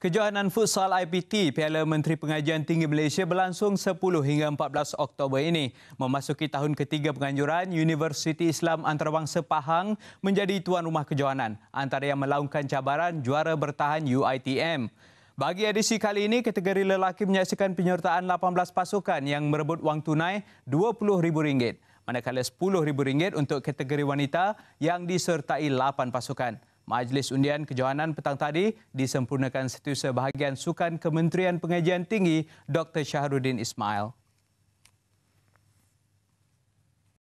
Kejohanan Futsal IPT Piala Menteri Pengajian Tinggi Malaysia berlangsung 10 hingga 14 Oktober ini. Memasuki tahun ketiga penganjuran, Universiti Islam Antarabangsa Pahang menjadi tuan rumah kejohanan antara yang melaungkan cabaran juara bertahan UITM. Bagi edisi kali ini, kategori lelaki menyaksikan penyertaan 18 pasukan yang merebut wang tunai RM20,000 manakala RM10,000 untuk kategori wanita yang disertai 8 pasukan. Majlis Undian Kejohanan petang tadi disempurnakan setiausaha bahagian Sukan Kementerian Pengajian Tinggi Dr. Syahrudin Ismail.